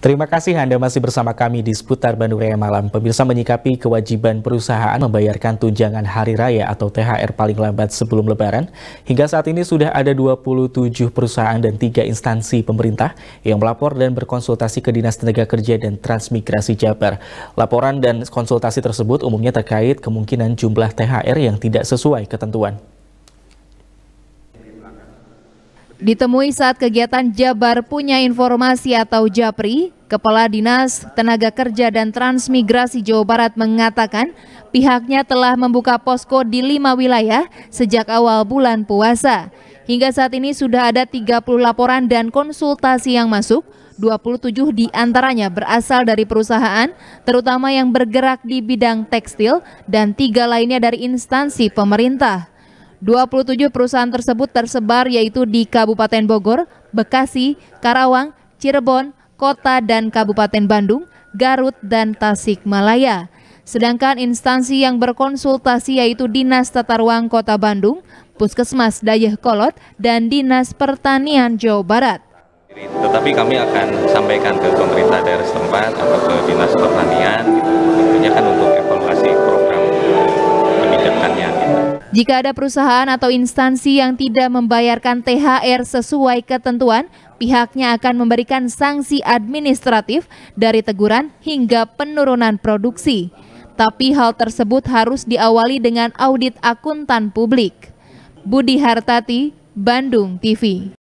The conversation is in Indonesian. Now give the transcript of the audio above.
Terima kasih Anda masih bersama kami di seputar Bandung Raya Malam. Pemirsa menyikapi kewajiban perusahaan membayarkan tunjangan hari raya atau THR paling lambat sebelum lebaran. Hingga saat ini sudah ada 27 perusahaan dan tiga instansi pemerintah yang melapor dan berkonsultasi ke Dinas Tenaga Kerja dan Transmigrasi Jabar. Laporan dan konsultasi tersebut umumnya terkait kemungkinan jumlah THR yang tidak sesuai ketentuan. Ditemui saat kegiatan Jabar Punya Informasi atau JAPRI, Kepala Dinas Tenaga Kerja dan Transmigrasi Jawa Barat mengatakan pihaknya telah membuka posko di lima wilayah sejak awal bulan puasa. Hingga saat ini sudah ada 30 laporan dan konsultasi yang masuk, 27 diantaranya berasal dari perusahaan, terutama yang bergerak di bidang tekstil, dan tiga lainnya dari instansi pemerintah. 27 perusahaan tersebut tersebar yaitu di Kabupaten Bogor, Bekasi, Karawang, Cirebon, Kota dan Kabupaten Bandung, Garut, dan Tasikmalaya. Sedangkan instansi yang berkonsultasi yaitu Dinas Tata Ruang Kota Bandung, Puskesmas Dayeh Kolot, dan Dinas Pertanian Jawa Barat. Tetapi kami akan sampaikan ke pemerintah daerah setempat atau ke Dinas Pertanian Jika ada perusahaan atau instansi yang tidak membayarkan THR sesuai ketentuan, pihaknya akan memberikan sanksi administratif dari teguran hingga penurunan produksi. Tapi hal tersebut harus diawali dengan audit akuntan publik. Budi Hartati, Bandung TV